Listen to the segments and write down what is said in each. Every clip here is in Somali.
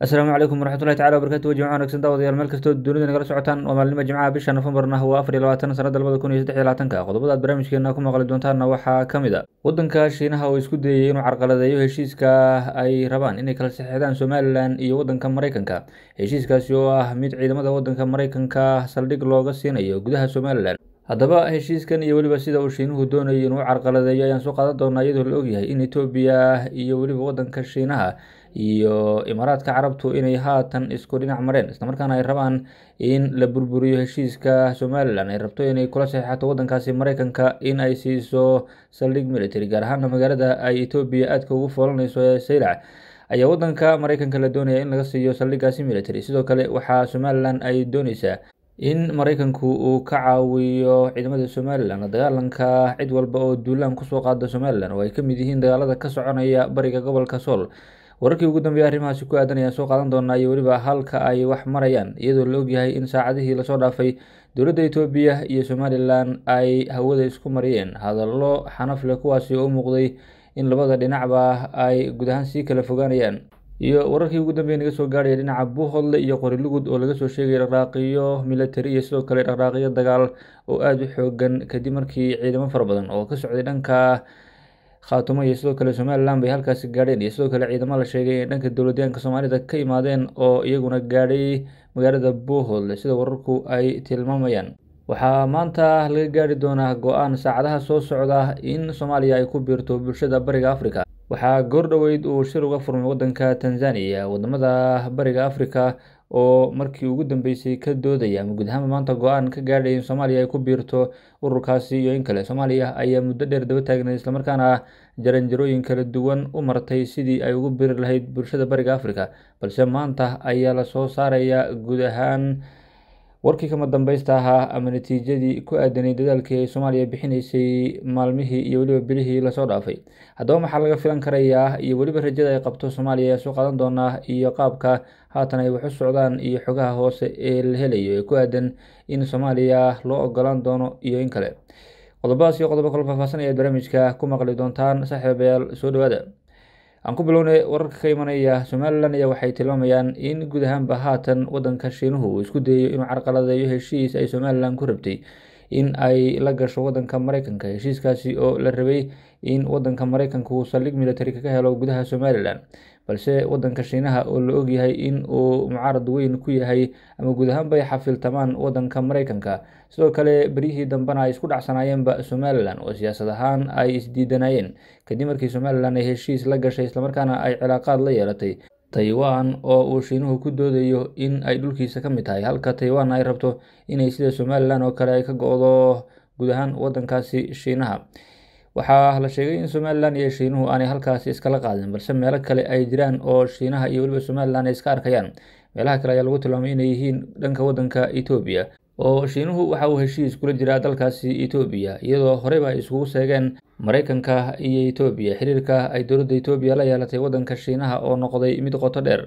asalaamu calaykum waraxmatullahi tacala wabarkatu jimca wanagsan daawadayaal meel kastoo dunida nagala socotaan waa maalinima jimcaha bisha nofembarna waa afar iyo labaatan sanadda labada kun iyo saddex labaatanka qodobada aad barnaamijkeena ku maqli doontaanna waxaa ka mid a waddanka shiinaha oo isku dayay inuu carqaladeeyo heshiiska ay rabaan inay kala saxeexdaan somalilan iyo waddanka maraykanka heshiiskaasi oo ah mid ciidamada waddanka maraykanka saldhig looga siinayo gudaha somalilan haddaba heshiiskan iyo weliba sida uu shiinuhu doonayay inuu carqaladeeyo ayaan soo qaadan doonaa iyadoo la ogyahay in etoobiya iyo weliba waddanka shiinaha iyo imaaraadka carabtu inay haatan isku dhinac mareen islamarkaana ay rabaan in la burburiyo heshiiska somalilan ay rabto inay kula saxeixato wadankaasi maraykanka in ay siiso saldhig military gaar ahaana magaalada ay etoobiya aadka ugu foolanayso ee saylac ayaa wadanka mareykanka la doonaya in laga siiyo saldhigaasi military sidoo kale waxaa somalilan ay dooneysaa in maraykanku uu ka caawiyo ciidamada somalilan dagaalanka cid walba oo duulaan kusoo qaada somalilan oo ay ka mid yihiin dagaalada ka soconaya bariga gobolka sool wararkii ugu dambeeyay arrimahaasi ku aadan ayaan soo qaadan doonaa iyo weliba halka ay wax marayaan iyadoo la ogyahay in saacadihii lasoo dhaafay dowladda etoobiya iyo somalilan ay hawada isku mariyeen hadallo xanaf leh kuwaasi oo u muuqday in labada dhinacba ay guud ahaan sii kala fogaanayaan iyo wararkii ugu dambeeya naga soo gaaraya dhinaca buuhodle iyo qorilugud oo laga soo sheegaya dhaqdhaqaaqiyo milatari iyo sidoo kale dhaqdhaqaaqiyo dagaal oo aada u xoogan kadib markii ciidamo fara badan oo ka socday dhanka khaatumo iyo sidoo kale somalilan bay halkaasi gaadheen iyo sidoo kale ciidamo la sheegay inay dhanka dowladyahanka soomaalida ka yimaadeen oo iyaguna gaadhay magaalada bohol sida wararku ay tilmaamayaan waxaa maanta laga gaari doonaa go-aan saacadaha soo socda in soomaaliya ay ku biirto bulshada bariga africa waxaa goor dhoweyd uu shir uga furmay waddanka tanzaniya wadamada bariga afrika oo markii ugu dambeysay ka doodaya ama guud ahaanba maanta go-aan ka gaadhay in soomaaliya ay ku biirto ururkaasi iyo in kale soomaaliya ayaa muddo dheer daba taagnay islamarkaana ah jaranjarooyin kala duwan u martay sidii ay ugu biiri lahayd bulshada bariga africa balse maanta ayaa lasoo saarayaa guud ahaan warkii kama dambaysta ahaa ama natiijadii ku aadanay dadaalkii ay soomaaliya bixinaysay maalmihii iyo weliba bilihii lasoo dhaafay haddaba maxaa laga filan karayaa iyo weliba rajada ay qabto soomaaliya ayaa soo qaadan doonaa iyo qaabka haatan ay waxu socdaan iyo xogaha hoose ee la helayo ee ku aadan in soomaaliya loo ogolaan doono iyo in kale qodobadaas iyo qodobo kala faafaasan ayaad barnaamijka ku maqli doontaan saaxiibayaal soo dhawaada aan ku bilownay wararka ka imanaya somalilan ayaa waxay tilmaamayaan in guud ahaanba haatan waddanka shiinuhu uu isku dayayo inuu carqaladeeyo heshiis ay somalilan ku rabtay in ay la gasho wadanka maraykanka heshiiskaasi oo la rabay in wadanka maraykanka uu saldhig militari kaga helo gudaha somalilan balse wadanka shiinaha oo la ogyahay in uu mucaarad weyn ku yahay ama guud ahaan bay xafiltamaan wadanka maraykanka sidoo kale beryihii dambena ay isku dhacsanaayeenba somalilan oo siyaasad ahaan ay isdiidanayeen kadib markii somalilan ay heshiis la gashay islamarkaana ay cilaaqaad la yeelatay taiwan oo uu shiinuhu ku doodayo in ay dhulkiisa ka mid tahay halka taiwan ay rabto inay sida somalilan oo kale ay ka go-do guud ahaan wadankaasi shiinaha waxaa la sheegay in somalilan iyo shiinuhu aanay halkaasi iskala qaadin balse meelo kale ay jiraan oo shiinaha iyo weliba somalilan ay iska arkayaan meelaha kale ayaa lagu tilmaamay inay yihiin dhanka wadanka etoobiya oo shiinuhu waxa uu heshiis kula jiraa dalkaasi etoobiya iyadoo horeyba ay iskugu seegeen maraykanka iyo etoobiya xiriirka ay dowladda etoobiya la yeelatay waddanka shiinaha oo noqday mid qoto dheer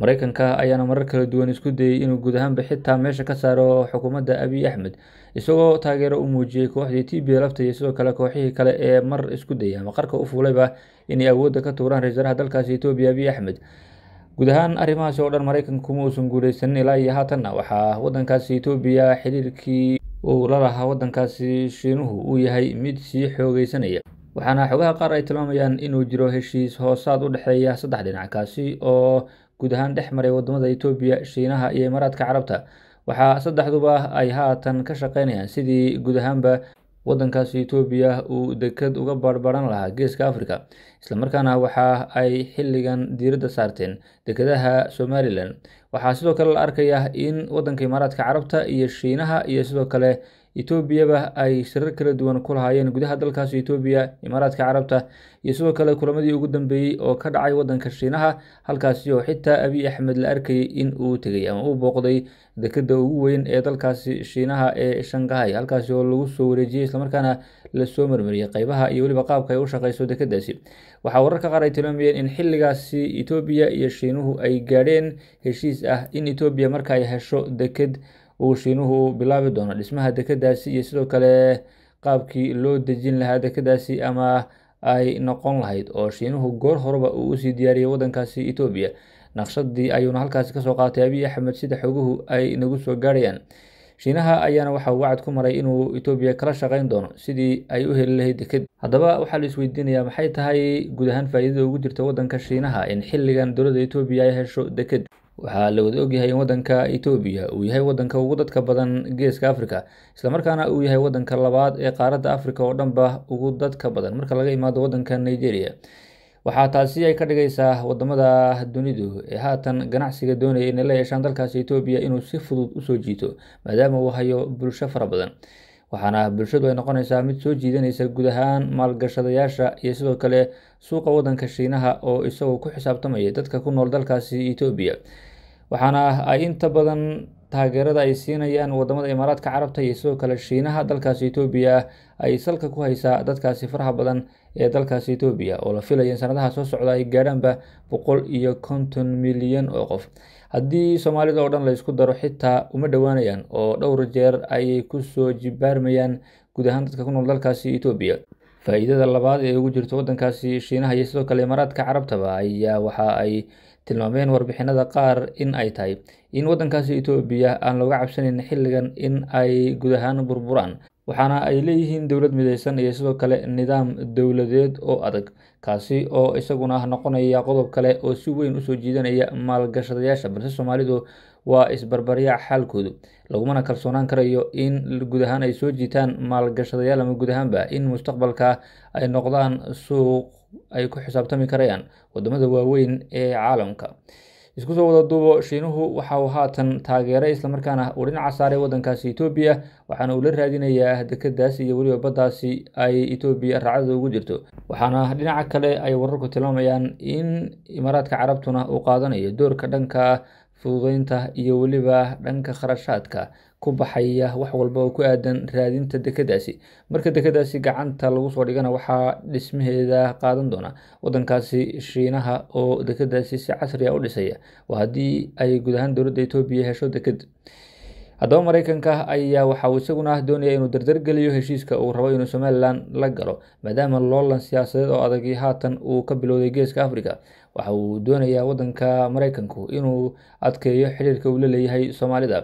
maraykanka ayaana marar kala duwan isku dayey inuu guud ahaanba xitaa meesha ka saaro xukuumadda abiy axmed isagoo taageero u muujiyey kooxdii t b lafta iyo sidoo kale kooxihii kale ee mar isku dayay maqarka u fuulayba inay awoodda ka tuuraan ra-iisaraha dalkaasi etoobiya abiy axmed guud ahaan arrimahaasi oo dhan maraykanku ma uusan guuleysanin ilaa iyo haatanna waxaa waddankaasi etoobiya xiriirkii uu la lahaa waddankaasi shiinuhu uu yahay mid sii xoogeysanaya waxaana xogaha qaar ay tilmaamayaan inuu jiro heshiis hoosaad u dhexeeya saddex dhinac kaasi oo guud ahaan dhex maray wadamada etoobiya shiinaha iyo imaaraadka carabta waxaa saddexduba ay haatan ka shaqeynayaan sidii guud ahaanba waddankaas etoobiya uu deked uga barbaran lahaa geeska africa islamarkaana waxa ay xilligan diiradda saarteen dekedaha somalilan waxaa sidoo kale la arkayaa in waddanka imaaraadka carabta iyo shiinaha iyo sidoo kale etoobiyaba ay shirar kala duwan ku lahaayeen gudaha dalkaas etoobiya imaaraadka carabta iyo sidoo kale kulamadii ugu dambeeyey oo ka dhacay waddanka shiinaha halkaasi oo xitaa abiy axmed la arkayay in uu tegey ama uu booqday dekeda ugu weyn ee dalkaasi shiinaha ee shanqahay halkaasi oo lagu soo wareejiyey islamarkaana lasoo marmariyey qeybaha iyo weliba qaabka ay u shaqeyso dekadaasi waxaa wararka qaar ay tilmaamayeen in xilligaasi etoobiya iyo shiinuhu ay gaadheen heshiis ah in etoobiya marka ay hesho deked uu shiinuhu bilaabi doono dhismaha dekedaasi iyo sidoo kale qaabkii loo dejin lahaa dekedaasi ama ay noqon lahayd oo shiinuhu goor horeba uu usii diyaariyay waddankaasi etoobiya naqshadii ayuuna halkaasi kasoo qaatay abiy axmed sida xoguhu ay nagu soo gaarayaan shiinaha ayaana waxa uu wacad ku maray inuu etoobiya kala shaqayn doono sidii ay u heli lahayd deked haddaba waxaa la isweydiinayaa maxay tahay guud ahaan faa'iidada ugu jirta waddanka shiinaha in xilligan dowladda etoobiya ay hesho deked waxaa la wada ogyahay in waddanka etoobiya uu yahay wadanka ugu dadka badan geeska africa islamarkaana uu yahay wadanka labaad ee qaaradda africa oo dhanba ugu dadka badan marka laga imaado waddanka nigeria waxaa taasi ay ka dhigaysaa wadamada dunidu ee haatan ganacsiga doonaya inay la yeeshaan dalkaasi etoobiya inuu si fudud usoo jiito maadaama uu hayo bulsho fara badan waxaana bulshadu ay noqonaysaa mid soo jiidanaysa guud ahaan maalgashadayaasha iyo sidoo kale suuqa waddanka shiinaha oo isagoo ku xisaabtamaya dadka ku nool dalkaasi etoobiya waxaana ah ay inta badan taageerada ay siinayaan wadamada imaaraadka carabta iyo sidoo kale shiinaha dalkaasi etoobiya ay salka ku haysaa dadkaasi faraha badan ee dalkaasi etoobiya oo la filaya in sanadaha soo socda ay gaadhaanba boqol iyo konton milyan oo qof haddii soomaalida oo dhan laysku daro xitaa uma dhowaanayaan oo dhowr jeer ayay kusoo jibaarmayaan guud ahaan dadka ku nool dalkaasi etoobiya faa'iidada labaad ee ugu jirto waddankaasi shiinaha iyo sidoo kale imaaraadka carabtaba ayaa waxa ay tilmaameen warbixinada qaar in ay tahay in waddankaasi etoobiya aan looga cabsanayn xilligan in ay guud ahaan burburaan waxaana ay leeyihiin dowlad mideysan iyo sidoo kale nidaam dowladeed oo adag kaasi oo isaguna noqonaya qodob kale oo si weyn usoo jiidanaya maalgashadayaasha balse soomaalidu waa isbarbaryaac xaalkoodu lagumana kalsoonaan karayo in guud ahaan ay soo jiitaan maalgashadayaal ama guud ahaanba in mustaqbalka ay noqdaan suuq ay ku xisaabtami karayaan wadamada waaweyn ee caalamka isku soo wada duubo shiinuhu waxa uu haatan taageeray islamarkaana uu dhinaca saaray waddankaasi etoobiya waxaana uu la raadinayaa dekeddaas iyo weliba baddaasi ay etoobiya raacdada ugu jirto waxaana dhinaca kale ay wararku tilmaamayaan in imaaraadka carabtuna uu qaadanayo doorka dhanka fududeynta iyo weliba dhanka kharashaadka ku baxaya wax walba oo ku aadan raadinta dekedaasi marka dekedaasi gacanta lagu soo dhigana waxaa dhismaheeda qaadan doona wadankaasi shiinaha oo dekedaasi si casri a ah u dhisaya waa haddii ay guud ahaan dowladda etoobiya hesho deked haddaba maraykanka ah ayaa waxauu isaguna ah doonayaa inuu dardargeliyo heshiiska uu rabo inuu somalilan la galo maadaama loolan siyaasadeed oo adagi haatan uu ka bilowday geeska africa waxa uu doonayaa wadanka maraykanku inuu adkeeyo xiriirka uu la leeyahay soomaalida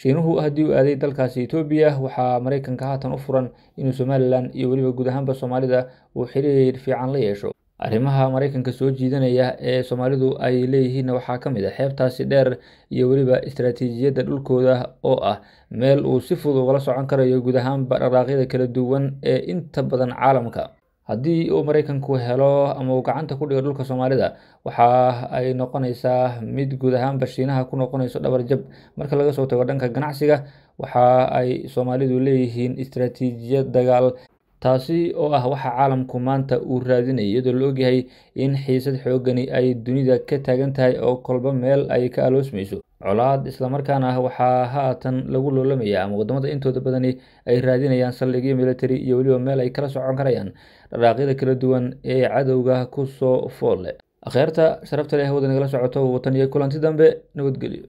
shiinuhu haddii uu aaday dalkaasi etoobiya waxaa maraykanka haatan u furan inuu somalilan iyo weliba guud ahaanba soomaalida uu xiriir fiican la yeesho arrimaha maraykanka soo jiidanaya ee soomaalidu ay leeyihiin waxaa ka mid a ah xeebtaasi dheer iyo weliba istaraatiijiyadda dhulkooda oo ah meel uu si fudud ugala socon karayo guud ahaanba dhaqdhaaqyada kala duwan ee inta badan caalamka haddii uu maraykanku helo ama uu gacanta ku dhigo dhulka soomaalida waxa ay noqonaysaa mid guud ahaanba shiinaha ku noqonayso dhabar jab marka laga soo tago dhanka ganacsiga waxa ay soomaalidu leeyihiin istaraatiijiyad dagaal taasi oo ah waxa caalamku maanta uu raadinaya iyadoo la ogyahay in xiisad xoogani ay dunida ka taagan tahay oo kolba meel ay ka aloosmayso colaad islamarkaana ah waxaa haatan lagu loolamaya ama wadamada intooda badani ay raadinayaan saldhigyo military iyo weliba meel ay kala socon karayaan dharaaqyada kala duwan ee cadowga ku soo leh akheerta sharafta leh hawada nagala socoto watan iyo kulanti dambe nabadgelyo